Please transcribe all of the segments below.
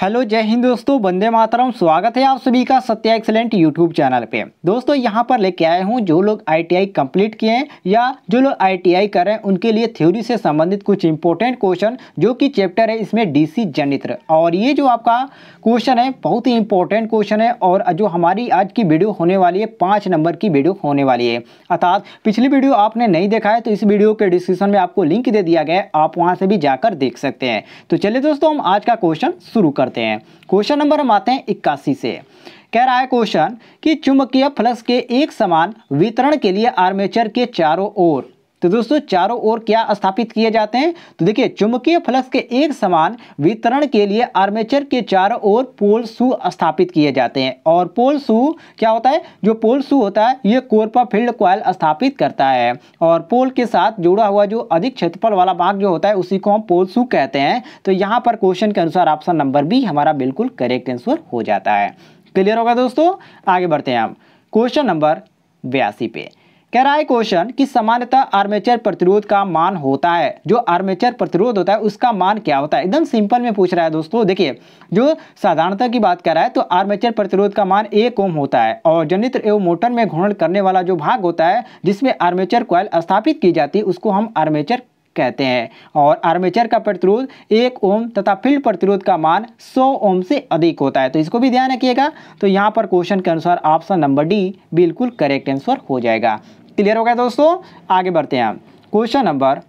hello जय हिंद दोस्तों वंदे मातरम स्वागत है आप सभी का सत्या एक्सलेंट यूट्यूब चैनल पे दोस्तों यहाँ पर लेके आए हूँ जो लोग आईटीआई कंप्लीट किए हैं या जो लोग आईटीआई कर रहे हैं उनके लिए थ्योरी से संबंधित कुछ इंपॉर्टेंट क्वेश्चन जो कि चैप्टर है इसमें डीसी जनित्र और ये जो आपका क्वेश्चन है बहुत ही इंपॉर्टेंट क्वेश्चन है और जो हमारी आज की वीडियो होने वाली है पाँच नंबर की वीडियो होने वाली है अर्थात पिछली वीडियो आपने नहीं देखा है तो इस वीडियो के डिस्क्रिप्शन में आपको लिंक दे दिया गया है आप वहाँ से भी जाकर देख सकते हैं तो चलिए दोस्तों हम आज का क्वेश्चन शुरू कर करते हैं क्वेश्चन नंबर हम आते हैं इक्यासी से कह रहा है क्वेश्चन कि चुंबकीय फ्लक्स के एक समान वितरण के लिए आर्मेचर के चारों ओर तो दोस्तों चारों ओर क्या स्थापित किए जाते हैं तो देखिए चुंबकीय फ्लक्स के एक समान वितरण के लिए आर्मेचर के चारों ओर पोल सू स्थापित किए जाते हैं और पोल सू क्या होता है जो पोल सू होता है ये कोरपा फील्ड क्वाइल स्थापित करता है और पोल के साथ जुड़ा हुआ जो अधिक क्षेत्रफल वाला भाग जो होता है उसी को हम पोल सू कहते हैं तो यहाँ पर क्वेश्चन के अनुसार ऑप्शन नंबर बी हमारा बिल्कुल करेक्ट आंसर हो जाता है क्लियर होगा दोस्तों आगे बढ़ते हैं हम क्वेश्चन नंबर बयासी पे कह रहा है क्वेश्चन कि सामान्यतः आर्मेचर प्रतिरोध का मान होता है जो आर्मेचर प्रतिरोध होता है उसका मान क्या होता है एकदम सिंपल में पूछ रहा है दोस्तों देखिए जो साधारणता की बात कर रहा है तो आर्मेचर प्रतिरोध का मान एक ओम होता है और जनित्र एवं मोटर में घूर्ण करने वाला जो भाग होता है जिसमें आर्मेचर क्वाइल स्थापित की जाती है उसको हम आर्मेचर कहते हैं और आर्मेचर का प्रतिरोध एक ओम तथा फील्ड प्रतिरोध का मान सौ ओम से अधिक होता है तो इसको भी ध्यान रखिएगा तो यहाँ पर क्वेश्चन के अनुसार ऑप्शन नंबर डी बिल्कुल करेक्ट आंसर हो जाएगा क्लियर हो गया दोस्तों आगे बढ़ते हैं क्वेश्चन नंबर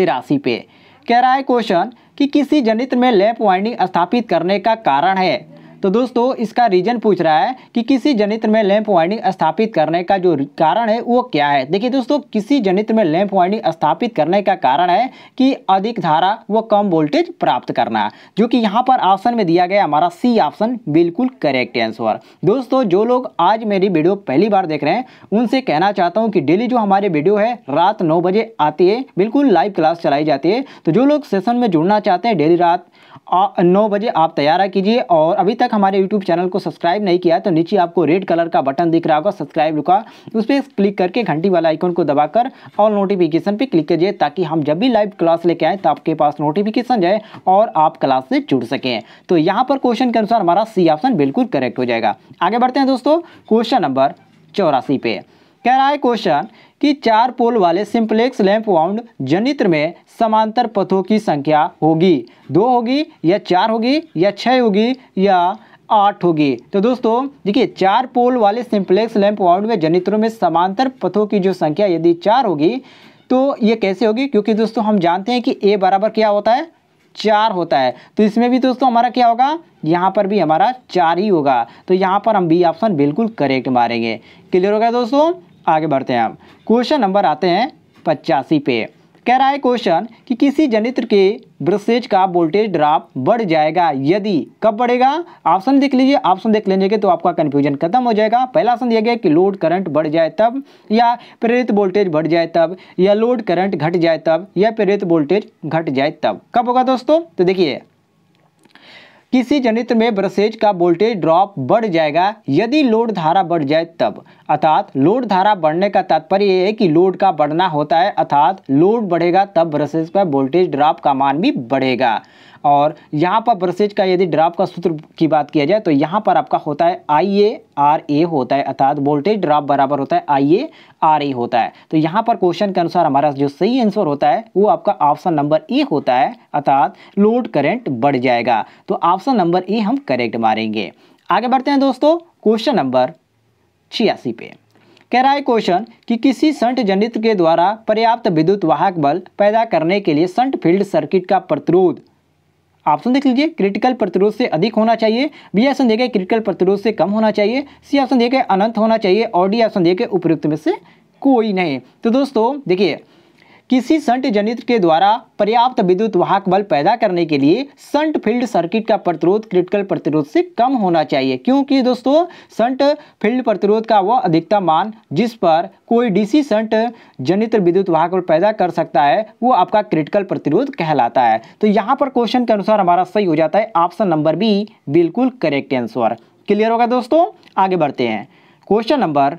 तिरासी पे कह रहा है क्वेश्चन कि किसी जनित्र में लैप वाइंडिंग स्थापित करने का कारण है तो दोस्तों इसका रीजन पूछ रहा है कि किसी जनित्र में लैंप वाइंडिंग स्थापित करने का जो कारण है वो क्या है देखिए दोस्तों किसी जनित्र में लैंप वाइंडिंग स्थापित करने का कारण है कि अधिक धारा व कम वोल्टेज प्राप्त करना जो कि यहाँ पर ऑप्शन में दिया गया हमारा सी ऑप्शन बिल्कुल करेक्ट आंसर दोस्तों जो लोग आज मेरी वीडियो पहली बार देख रहे हैं उनसे कहना चाहता हूँ कि डेली जो हमारी वीडियो है रात नौ बजे आती है बिल्कुल लाइव क्लास चलाई जाती है तो जो लोग सेशन में जुड़ना चाहते हैं डेली रात नौ बजे आप तैयार कीजिए और अभी तक हमारे यूट्यूब चैनल को सब्सक्राइब नहीं किया तो नीचे आपको रेड कलर का बटन दिख रहा होगा सब्सक्राइब का उस पर क्लिक करके घंटी वाला आइकन को दबाकर ऑल नोटिफिकेशन पर क्लिक कीजिए ताकि हम जब भी लाइव क्लास लेके आए तो आपके पास नोटिफिकेशन जाए और आप क्लास से जुड़ सकें तो यहाँ पर क्वेश्चन के अनुसार हमारा सी ऑप्शन बिल्कुल करेक्ट हो जाएगा आगे बढ़ते हैं दोस्तों क्वेश्चन नंबर चौरासी पे कह रहा है क्वेश्चन कि चार पोल वाले सिंप्लेक्स लैंप वाउंड जनित्र में समांतर पथों की संख्या होगी दो होगी या चार होगी या छः होगी या आठ होगी तो दोस्तों देखिए चार पोल वाले सिंप्लेक्स लैंप वाउंड में जनित्रों में समांतर पथों की जो संख्या यदि चार होगी तो ये कैसे होगी क्योंकि दोस्तों हम जानते हैं कि ए बराबर क्या होता है चार होता है तो इसमें भी दोस्तों हमारा क्या होगा यहाँ पर भी हमारा चार ही होगा तो यहाँ पर हम बी ऑप्शन बिल्कुल करेक्ट मारेंगे क्लियर हो गया दोस्तों आगे बढ़ते हैं हम क्वेश्चन नंबर आते हैं पचासी पे कह रहा है क्वेश्चन कि किसी जनित्र के ब्रसेज का वोल्टेज ड्राप बढ़ जाएगा यदि कब बढ़ेगा ऑप्शन देख लीजिए ऑप्शन देख लेंगे तो आपका कन्फ्यूजन खत्म हो जाएगा पहला ऑप्शन दिया गया कि लोड करंट बढ़ जाए तब या प्रेरित वोल्टेज बढ़ जाए तब या लोड करंट घट जाए तब या प्रेरित वोल्टेज घट जाए तब कब होगा दोस्तों तो देखिए किसी जनित्र में ब्रसेज का वोल्टेज ड्रॉप बढ़ जाएगा यदि लोड धारा बढ़ जाए तब अर्थात लोड धारा बढ़ने का तात्पर्य है कि लोड का बढ़ना होता है अर्थात लोड बढ़ेगा तब ब्रसेज पर वोल्टेज ड्रॉप का मान भी बढ़ेगा और यहाँ पर ब्रसेज का यदि ड्रॉप का सूत्र की बात किया जाए तो यहाँ पर आपका होता है आई ए आर ए होता है अर्थात वोल्टेज ड्रॉप बराबर होता है आई ए आर ए होता है तो यहाँ पर क्वेश्चन के अनुसार हमारा जो सही आंसर होता है वो आपका ऑप्शन नंबर ए होता है अर्थात लोड करंट बढ़ जाएगा तो ऑप्शन नंबर ए हम करेक्ट मारेंगे आगे बढ़ते हैं दोस्तों क्वेश्चन नंबर छियासी पे कह रहा है क्वेश्चन कि किसी संट जनित्र के द्वारा पर्याप्त विद्युत वाहक बल पैदा करने के लिए संट फील्ड सर्किट का प्रतिरोध ऑप्शन देख लीजिए क्रिटिकल प्रतिरोध से अधिक होना चाहिए बी ऑप्शन देखे क्रिटिकल प्रतिरोध से कम होना चाहिए सी ऑप्शन देखे अनंत होना चाहिए और डी ऑप्शन देखे उपयुक्त में से कोई नहीं तो दोस्तों देखिए किसी संट जनित्र के द्वारा पर्याप्त विद्युत वाहक बल पैदा करने के लिए संट फील्ड सर्किट का प्रतिरोध क्रिटिकल प्रतिरोध से कम होना चाहिए क्योंकि दोस्तों संट फील्ड प्रतिरोध का वह अधिकतम मान जिस पर कोई डीसी संट जनित्र विद्युत वाहक बल पैदा कर सकता है वो आपका क्रिटिकल प्रतिरोध कहलाता है तो यहाँ पर क्वेश्चन के अनुसार हमारा सही हो जाता है ऑप्शन नंबर बी बिल्कुल करेक्ट आंसर क्लियर होगा दोस्तों आगे बढ़ते हैं क्वेश्चन नंबर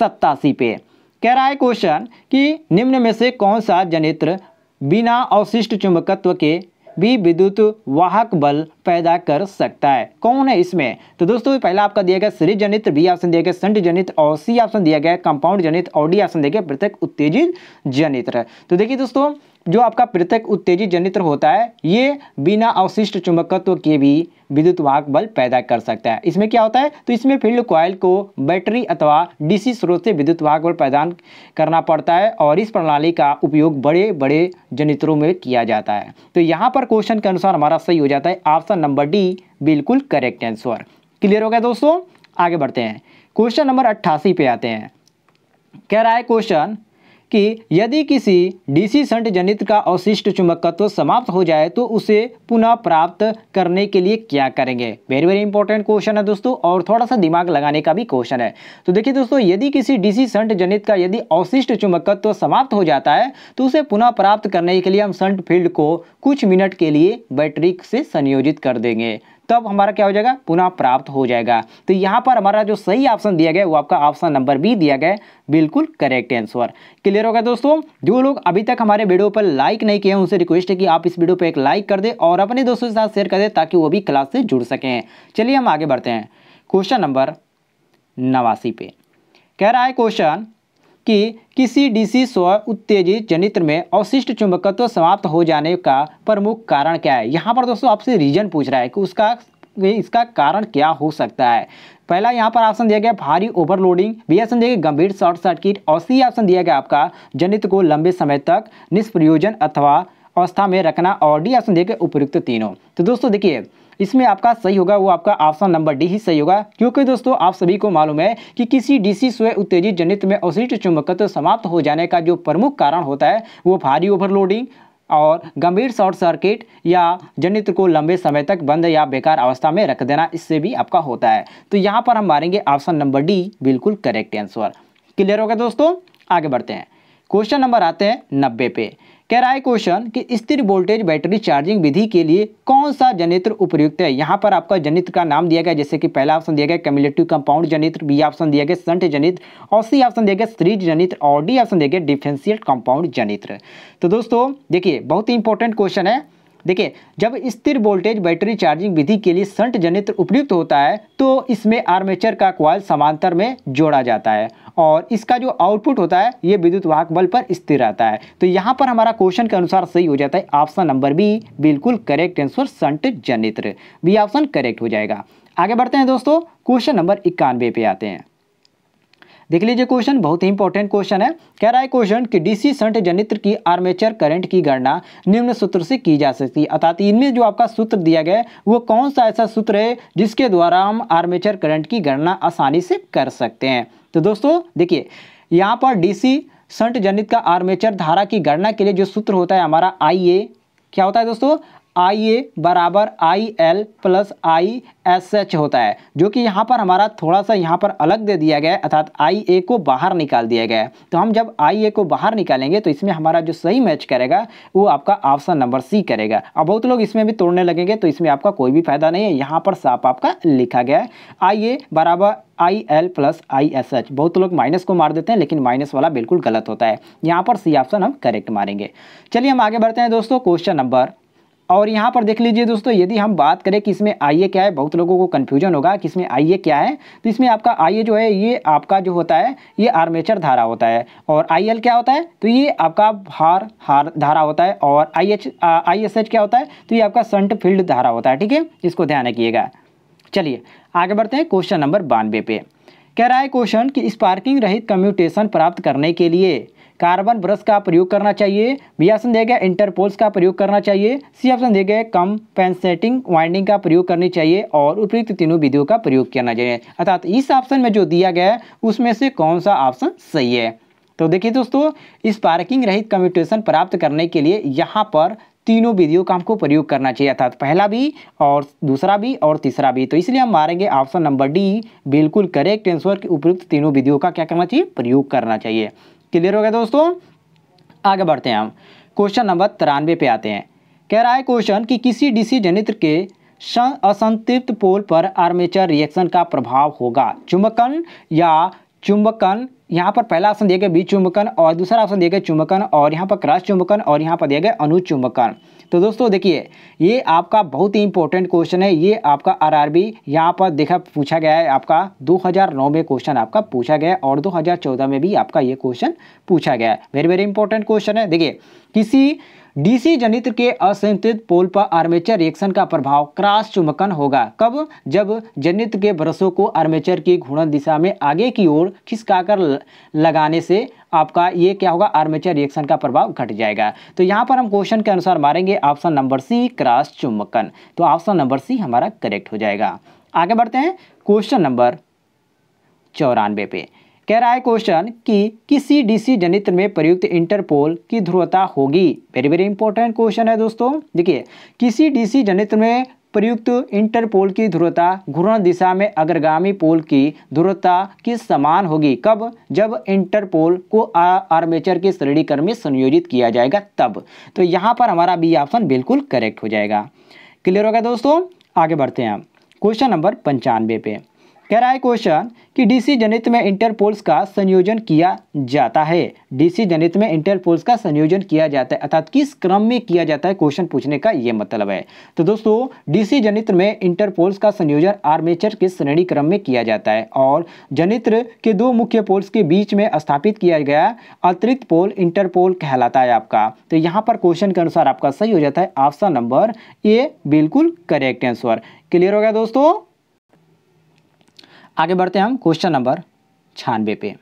सत्तासी पे कह रहा है क्वेश्चन कि निम्न में से कौन सा जनित्र बिना अवशिष्ट चुंबकत्व के भी विद्युत वाहक बल पैदा कर सकता है कौन है इसमें तो दोस्तों पहला आपका दिया गया सीरीज जनित्र बी ऑप्शन दिया गया संट जनित और सी ऑप्शन दिया गया कंपाउंड जनित और डी ऑप्शन दिया गया पृथक उत्तेजित जनित्र तो देखिए दोस्तों जो आपका पृथक उत्तेजित जनित्र होता है ये बिना अवशिष्ट चुंबकत्व के भी विद्युत वाहक बल पैदा कर सकता है इसमें क्या होता है तो इसमें फील्ड क्वाइल को बैटरी अथवा डीसी स्रोत से विद्युत वाहक बल प्रदान करना पड़ता है और इस प्रणाली का उपयोग बड़े बड़े जनित्रों में किया जाता है तो यहाँ पर क्वेश्चन के अनुसार हमारा सही हो जाता है ऑप्शन नंबर डी बिल्कुल करेक्ट आंसर क्लियर हो गया दोस्तों आगे बढ़ते हैं क्वेश्चन नंबर अट्ठासी पे आते हैं कह रहा है क्वेश्चन कि यदि किसी डीसी संट जनित का अवशिष्ट चुंबकत्व समाप्त हो जाए तो उसे पुनः प्राप्त करने के लिए क्या करेंगे वेरी वेरी इंपॉर्टेंट क्वेश्चन है दोस्तों और थोड़ा सा दिमाग लगाने का भी क्वेश्चन है तो देखिए दोस्तों यदि किसी डीसी संट जनित का यदि अवशिष्ट चुंबकत्व समाप्त हो जाता है तो उसे पुनः प्राप्त करने के लिए हम संट फील्ड को कुछ मिनट के लिए बैटरी से संयोजित कर देंगे तब हमारा क्या हो जाएगा पुनः प्राप्त हो जाएगा तो यहाँ पर हमारा जो सही ऑप्शन दिया गया वो आपका ऑप्शन नंबर बी दिया गया बिल्कुल करेक्ट आंसर क्लियर होगा दोस्तों जो लोग अभी तक हमारे वीडियो पर लाइक नहीं किए उनसे रिक्वेस्ट है कि आप इस वीडियो पर एक लाइक कर दे और अपने दोस्तों के साथ शेयर कर दे ताकि वो भी क्लास से जुड़ सकें चलिए हम आगे बढ़ते हैं क्वेश्चन नंबर नवासी पे कह रहा है क्वेश्चन कि किसी डीसी स्व उत्तेजित जनित्र में अवशिष्ट चुंबकत्व समाप्त हो जाने का प्रमुख कारण क्या है यहाँ पर दोस्तों आपसे रीजन पूछ रहा है कि उसका इसका कारण क्या हो सकता है पहला यहाँ पर ऑप्शन दिया गया भारी ओवरलोडिंग बी ऑप्शन दिया गया गंभीर शॉर्ट सर्किट और सी ऑप्शन दिया गया आपका जनित को लंबे समय तक निष्प्रयोजन अथवा अवस्था में रखना और डी ऑप्शन दिया गया उपयुक्त तीनों तो दोस्तों देखिए इसमें आपका सही होगा वो आपका ऑप्शन नंबर डी ही सही होगा क्योंकि दोस्तों आप सभी को मालूम है कि किसी डीसी स्वयं उत्तेजित जनित में अवशिष्ट चुंबकत्व समाप्त हो जाने का जो प्रमुख कारण होता है वो भारी ओवरलोडिंग और गंभीर शॉर्ट सर्किट या जनित्र को लंबे समय तक बंद या बेकार अवस्था में रख देना इससे भी आपका होता है तो यहाँ पर हम मारेंगे ऑप्शन नंबर डी बिल्कुल करेक्ट आंसर क्लियर हो गया दोस्तों आगे बढ़ते हैं क्वेश्चन नंबर आते हैं नब्बे पे कह रहा है क्वेश्चन कि स्थिर वोल्टेज बैटरी चार्जिंग विधि के लिए कौन सा जनित्र उपयुक्त है यहाँ पर आपका जनित्र का नाम दिया गया जैसे कि पहला ऑप्शन दिया गया कम्युलेटिव कंपाउंड जनित्र बी ऑप्शन दिया गया संट जनित्र और सी ऑप्शन दिया गया सीरीज जनित्र और डी ऑप्शन दिया गया डिफेंसियल कंपाउंड जनित्र तो दोस्तों देखिए बहुत ही इंपॉर्टेंट क्वेश्चन है देखिए जब स्थिर वोल्टेज बैटरी चार्जिंग विधि के लिए संट जनित्र उपयुक्त होता है तो इसमें आर्मेचर का क्वाल समांतर में जोड़ा जाता है और इसका जो आउटपुट होता है ये विद्युत वाहक बल पर स्थिर रहता है तो यहाँ पर हमारा क्वेश्चन के अनुसार सही हो जाता है ऑप्शन नंबर बी बिल्कुल करेक्ट आंसर संट जनित्र बी ऑप्शन करेक्ट हो जाएगा आगे बढ़ते हैं दोस्तों क्वेश्चन नंबर इक्यानवे पे आते हैं देख लीजिए क्वेश्चन बहुत ही इंपॉर्टेंट क्वेश्चन है कह रहा है क्वेश्चन कि डीसी संट जनित्र की आर्मेचर करंट की गणना निम्न सूत्र से की जा सकती है अर्थात इनमें जो आपका सूत्र दिया गया है वो कौन सा ऐसा सूत्र है जिसके द्वारा हम आर्मेचर करंट की गणना आसानी से कर सकते हैं तो दोस्तों देखिए यहाँ पर डीसी संट जनित का आर्मेचर धारा की गणना के लिए जो सूत्र होता है हमारा आई ए क्या होता है दोस्तों आई ए बराबर I L plus I S H होता है जो कि यहाँ पर हमारा थोड़ा सा यहाँ पर अलग दे दिया गया है अर्थात आई ए को बाहर निकाल दिया गया है तो हम जब आई ए को बाहर निकालेंगे तो इसमें हमारा जो सही मैच करेगा वो आपका ऑप्शन नंबर सी करेगा अब बहुत लोग इसमें भी तोड़ने लगेंगे तो इसमें आपका कोई भी फायदा नहीं है यहाँ पर साफ आपका लिखा गया है आई ए बराबर I L plus I S H बहुत लोग माइनस को मार देते हैं लेकिन माइनस वाला बिल्कुल गलत होता है यहाँ पर सी ऑप्शन हम करेक्ट मारेंगे चलिए हम आगे बढ़ते हैं दोस्तों क्वेश्चन नंबर और यहाँ पर देख लीजिए दोस्तों यदि हम बात करें कि इसमें आई क्या है बहुत लोगों को कन्फ्यूजन होगा कि इसमें आई क्या है तो इसमें आपका आई जो है ये आपका जो होता है ये आर्मेचर धारा होता है और आई क्या होता है तो ये आपका हार हार धारा होता है और I H I S H क्या होता है तो ये आपका सन्ट फील्ड धारा होता है ठीक है इसको ध्यान रखिएगा चलिए आगे बढ़ते हैं क्वेश्चन नंबर बानवे पे कह रहा है क्वेश्चन कि स्पार्किंग रहित कम्यूटेशन प्राप्त करने के लिए कार्बन ब्रश का प्रयोग करना चाहिए बी ऑप्शन दिया गया इंटरपोल्स का प्रयोग करना चाहिए सी ऑप्शन दिया गया कम्पेंसेटिंग वाइंडिंग का प्रयोग करनी चाहिए और उपयुक्त तीनों विधियों का प्रयोग करना चाहिए अर्थात इस ऑप्शन में जो दिया गया है उसमें से कौन सा ऑप्शन सही है तो देखिए दोस्तों इस पार्किंग रहित कम्यूटेशन प्राप्त करने के लिए यहाँ पर तीनों विधियों का हमको प्रयोग करना चाहिए अर्थात पहला भी और दूसरा भी और तीसरा भी तो इसलिए हम मारेंगे ऑप्शन नंबर डी बिल्कुल करेक्ट आंसर के उपयुक्त तीनों विधियों का क्या करना चाहिए प्रयोग करना चाहिए क्लियर हो गया दोस्तों आगे बढ़ते हैं हम क्वेश्चन नंबर तिरानवे पे आते हैं कह रहा है क्वेश्चन कि किसी डीसी जनित्र के असंतृप्त पोल पर आर्मेचर रिएक्शन का प्रभाव होगा चुंबकन या चुंबकन यहाँ पर पहला ऑप्शन दिया गया बीज चुंबकन और दूसरा ऑप्शन दिया गया चुंबकन और यहाँ पर क्रास चुंबकन और यहाँ पर दिया गया अनुचुंबकन तो दोस्तों देखिए ये आपका बहुत ही इंपॉर्टेंट क्वेश्चन है ये आपका आरआरबी आर यहाँ पर देखा पूछा गया है आपका 2009 में क्वेश्चन आपका पूछा गया है और 2014 में भी आपका ये क्वेश्चन पूछा गया है वेरी वेरी इंपॉर्टेंट क्वेश्चन है देखिए किसी डीसी जनित्र के असंतुलित पोल पर आर्मेचर रिएक्शन का प्रभाव क्रॉस चुंबकन होगा कब जब जनित्र के ब्रशों को आर्मेचर की घूर्णन दिशा में आगे की ओर खिसकाकर लगाने से आपका ये क्या होगा आर्मेचर रिएक्शन का प्रभाव घट जाएगा तो यहाँ पर हम क्वेश्चन के अनुसार मारेंगे ऑप्शन नंबर सी क्रॉस चुंबकन तो ऑप्शन नंबर सी हमारा करेक्ट हो जाएगा आगे बढ़ते हैं क्वेश्चन नंबर चौरानवे पे कह रहा है क्वेश्चन कि किसी डीसी जनित्र में प्रयुक्त इंटरपोल की ध्रुवता होगी वेरी वेरी इंपॉर्टेंट क्वेश्चन है दोस्तों देखिए किसी डीसी जनित्र में प्रयुक्त इंटरपोल की ध्रुवता घूर्ण दिशा में अग्रगामी पोल की ध्रुवता के समान होगी कब जब इंटरपोल को आर्मेचर के श्रेणीकरण में संयोजित किया जाएगा तब तो यहाँ पर हमारा बी ऑप्शन बिल्कुल करेक्ट हो जाएगा क्लियर होगा दोस्तों आगे बढ़ते हैं क्वेश्चन नंबर पंचानवे पे कह रहा है क्वेश्चन कि डीसी जनित में इंटरपोल्स का संयोजन किया जाता है डीसी जनित में इंटरपोल्स का संयोजन किया जाता है अर्थात किस क्रम में किया जाता है क्वेश्चन पूछने का ये मतलब है तो दोस्तों डीसी जनित्र में इंटरपोल्स का संयोजन आर्मेचर के श्रेणी क्रम में किया जाता है और जनित्र के दो मुख्य पोल्स के बीच में स्थापित किया गया अतिरिक्त पोल इंटरपोल कहलाता है आपका तो यहाँ पर क्वेश्चन के अनुसार आपका सही हो जाता है ऑप्शन नंबर ए बिल्कुल करेक्ट आंसर क्लियर हो गया दोस्तों आगे बढ़ते हैं हम क्वेश्चन नंबर छानबे पे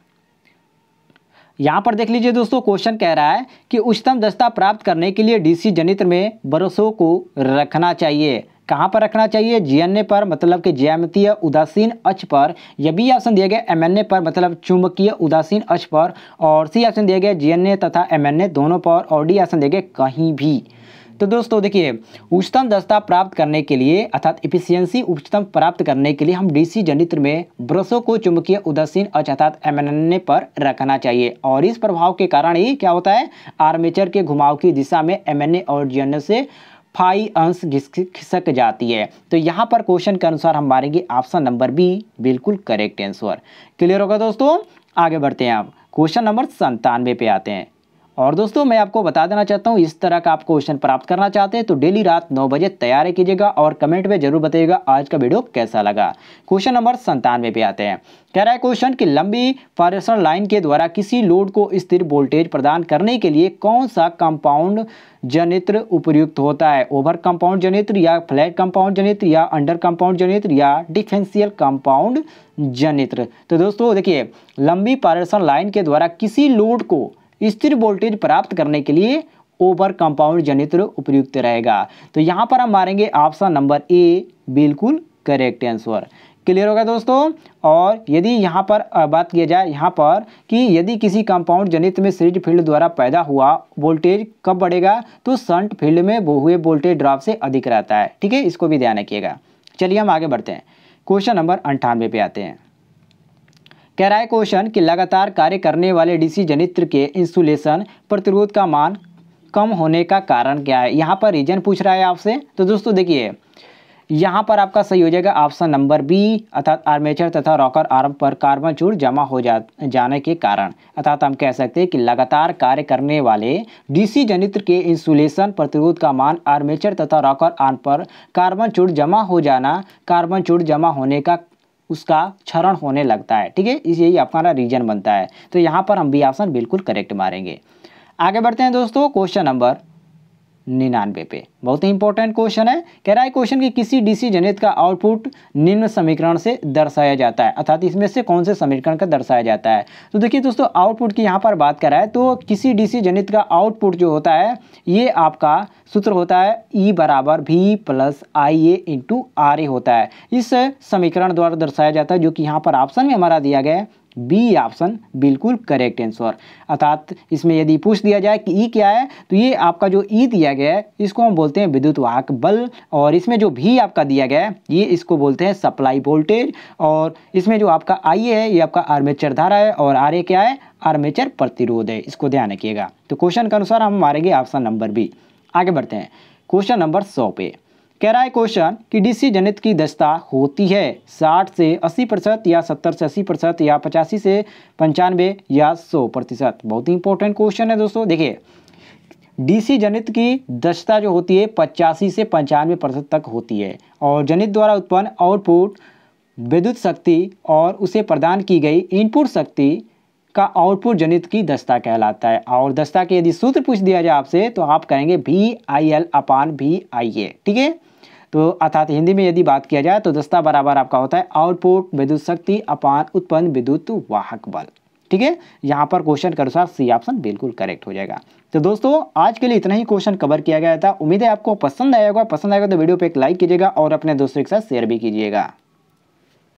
यहाँ पर देख लीजिए दोस्तों क्वेश्चन कह रहा है कि उच्चतम दस्ता प्राप्त करने के लिए डीसी जनित्र में बरसों को रखना चाहिए कहाँ पर रखना चाहिए जीएनए पर मतलब कि ज्यामितीय उदासीन अच पर यह भी ऑप्शन दिया गया एमएनए पर मतलब चुंबकीय उदासीन अच पर और सी ऑप्शन दिया गया जीएनए तथा एमएनए दोनों पर और डी ऑप्शन दिया गया कहीं भी तो दोस्तों देखिए उच्चतम दस्ता प्राप्त करने के लिए अर्थात इफिशियंसी उच्चतम प्राप्त करने के लिए हम डीसी जनित्र में ब्रशों को चुंबकीय उदासीन अच अर्थात एम पर रखना चाहिए और इस प्रभाव के कारण ही क्या होता है आर्मेचर के घुमाव की दिशा में एम और जी से फाई अंश खिसक जाती है तो यहाँ पर क्वेश्चन के अनुसार हम मारेंगे ऑप्शन नंबर बी बिल्कुल करेक्ट आंसर क्लियर होगा दोस्तों आगे बढ़ते हैं आप क्वेश्चन नंबर संतानवे पे आते हैं और दोस्तों मैं आपको बता देना चाहता हूँ इस तरह का आप क्वेश्चन प्राप्त करना चाहते हैं तो डेली रात नौ बजे तैयारी कीजिएगा और कमेंट में जरूर बताइएगा आज का वीडियो कैसा लगा क्वेश्चन नंबर संतानवे पे आते हैं कह रहा है क्वेश्चन कि लंबी पारेषण लाइन के द्वारा किसी लोड को स्थिर वोल्टेज प्रदान करने के लिए कौन सा कंपाउंड जनित्र उपयुक्त होता है ओवर कंपाउंड जनित्र या फ्लैट कंपाउंड जनित्र या अंडर कंपाउंड जनित्र या डिफेंशियल कंपाउंड जनित्र तो दोस्तों देखिए लंबी पारेषण लाइन के द्वारा किसी लोड को स्थिर वोल्टेज प्राप्त करने के लिए ओवर कंपाउंड जनित्र उपयुक्त रहेगा तो यहाँ पर हम मारेंगे ऑप्शन नंबर ए बिल्कुल करेक्ट आंसर क्लियर होगा दोस्तों और यदि यहाँ पर बात किया जाए यहाँ पर कि यदि किसी कंपाउंड जनित में सीरीज फील्ड द्वारा पैदा हुआ वोल्टेज कब बढ़ेगा तो संट फील्ड में वो हुए वोल्टेज ड्रॉप से अधिक रहता है ठीक है इसको भी ध्यान रखिएगा चलिए हम आगे बढ़ते हैं क्वेश्चन नंबर अंठानवे पे आते हैं कह रहा है क्वेश्चन कि लगातार कार्य करने वाले डीसी जनित्र के इंसुलेशन प्रतिरोध का मान कम होने का कारण क्या है यहाँ पर रीजन पूछ रहा है आपसे तो दोस्तों देखिए यहाँ पर आपका सही हो जाएगा ऑप्शन नंबर बी अर्थात आर्मेचर तथा रॉकर आर्म पर कार्बन चूर जमा हो जा जाने के कारण अर्थात हम कह सकते हैं कि लगातार कार्य करने वाले डीसी जनित्र के इंसुलेशन प्रतिरोध का मान आर्मेचर तथा रॉकर आर्म पर कार्बन चूर जमा हो जाना कार्बन चूर जमा होने का उसका क्षरण होने लगता है ठीक है यही आपका रीजन बनता है तो यहाँ पर हम बी ऑप्शन बिल्कुल करेक्ट मारेंगे आगे बढ़ते हैं दोस्तों क्वेश्चन नंबर निन्यानवे पे बहुत ही इंपॉर्टेंट क्वेश्चन है कह रहा है क्वेश्चन की किसी डीसी जनित का आउटपुट निम्न समीकरण से दर्शाया जाता है अर्थात इसमें से कौन से समीकरण का दर्शाया जाता है तो देखिए दोस्तों आउटपुट की यहाँ पर बात रहा है तो किसी डीसी जनित का आउटपुट जो होता है ये आपका सूत्र होता है ई e बराबर V plus I A into R A होता है इस समीकरण द्वारा दर्शाया जाता है जो कि यहाँ पर ऑप्शन में हमारा दिया गया है बी ऑप्शन बिल्कुल करेक्ट आंसर अर्थात इसमें यदि पूछ दिया जाए कि ई क्या है तो ये आपका जो ई दिया गया है इसको हम बोलते हैं विद्युत वाहक बल और इसमें जो भी आपका दिया गया है ये इसको बोलते हैं सप्लाई वोल्टेज और इसमें जो आपका आई है ये आपका आर्मेचर धारा है और आर क्या है आर्मेचर प्रतिरोध है इसको ध्यान रखिएगा तो क्वेश्चन के अनुसार हम मारेंगे ऑप्शन नंबर बी आगे बढ़ते हैं क्वेश्चन नंबर सौ पे कह रहा है क्वेश्चन कि डीसी जनित की दक्षता होती है 60 से 80 प्रतिशत या 70 से 80 प्रतिशत या पचासी से पंचानवे या 100 प्रतिशत बहुत ही इंपॉर्टेंट क्वेश्चन है दोस्तों देखिए डीसी जनित की दक्षता जो होती है पचासी से पंचानवे प्रतिशत तक होती है और जनित द्वारा उत्पन्न आउटपुट विद्युत शक्ति और उसे प्रदान की गई इनपुट शक्ति का आउटपुट जनित की दस्ता कहलाता है और दस्ता के यदि सूत्र पूछ दिया जाए आपसे तो आप कहेंगे भी आई एल अपान भी आई ए ठीक है तो अर्थात हिंदी में यदि बात किया जाए तो दस्ता बराबर आपका होता है आउटपुट विद्युत शक्ति अपान उत्पन्न विद्युत वाहक बल ठीक है यहाँ पर क्वेश्चन के अनुसार सी ऑप्शन बिल्कुल करेक्ट हो जाएगा तो दोस्तों आज के लिए इतना ही क्वेश्चन कवर किया गया था उम्मीद है आपको पसंद आएगा होगा पसंद आएगा तो वीडियो पे एक लाइक कीजिएगा और अपने दोस्तों के साथ शेयर भी कीजिएगा